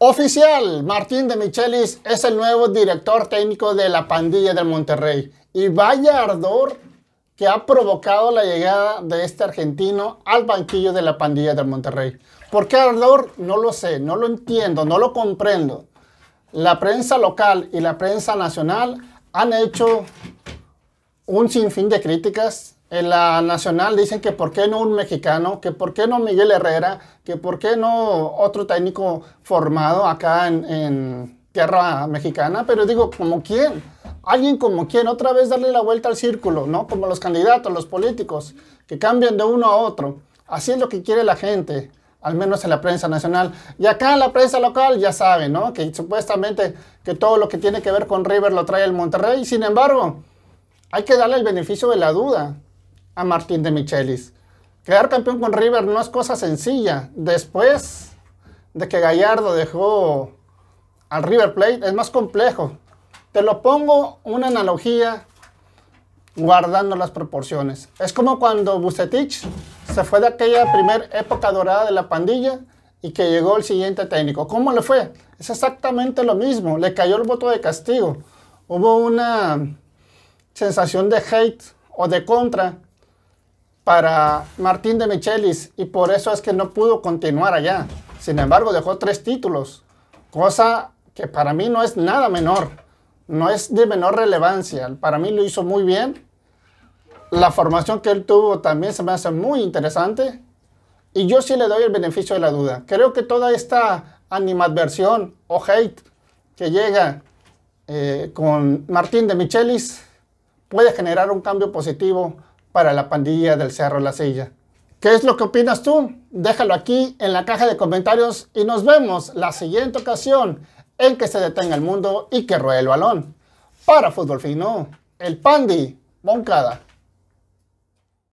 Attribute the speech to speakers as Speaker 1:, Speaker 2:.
Speaker 1: Oficial, Martín de Michelis es el nuevo director técnico de la pandilla del Monterrey. Y vaya ardor que ha provocado la llegada de este argentino al banquillo de la pandilla del Monterrey. ¿Por qué ardor? No lo sé, no lo entiendo, no lo comprendo. La prensa local y la prensa nacional han hecho un sinfín de críticas en la nacional dicen que por qué no un mexicano, que por qué no Miguel Herrera, que por qué no otro técnico formado acá en, tierra mexicana, pero digo, ¿como quién? Alguien como quién, otra vez darle la vuelta al círculo, ¿no? Como los candidatos, los políticos, que cambian de uno a otro. Así es lo que quiere la gente, al menos en la prensa nacional. Y acá en la prensa local ya saben, ¿no? Que supuestamente que todo lo que tiene que ver con River lo trae el Monterrey, sin embargo, hay que darle el beneficio de la duda a Martín de Michelis. Quedar campeón con River no es cosa sencilla. Después de que Gallardo dejó al River Plate, es más complejo. Te lo pongo una analogía guardando las proporciones. Es como cuando Bucetich se fue de aquella primera época dorada de la pandilla y que llegó el siguiente técnico. ¿Cómo le fue? Es exactamente lo mismo. Le cayó el voto de castigo. Hubo una sensación de hate o de contra para Martín de Michelis y por eso es que no pudo continuar allá. Sin embargo, dejó tres títulos, cosa que para mí no es nada menor, no es de menor relevancia. Para mí lo hizo muy bien. La formación que él tuvo también se me hace muy interesante. Y yo sí le doy el beneficio de la duda. Creo que toda esta animadversión o hate que llega eh, con Martín de Michelis puede generar un cambio positivo para la pandilla del Cerro La Silla. ¿Qué es lo que opinas tú? Déjalo aquí en la caja de comentarios y nos vemos la siguiente ocasión en que se detenga el mundo y que ruede el balón. Para Fútbol Fino, el Pandi Moncada.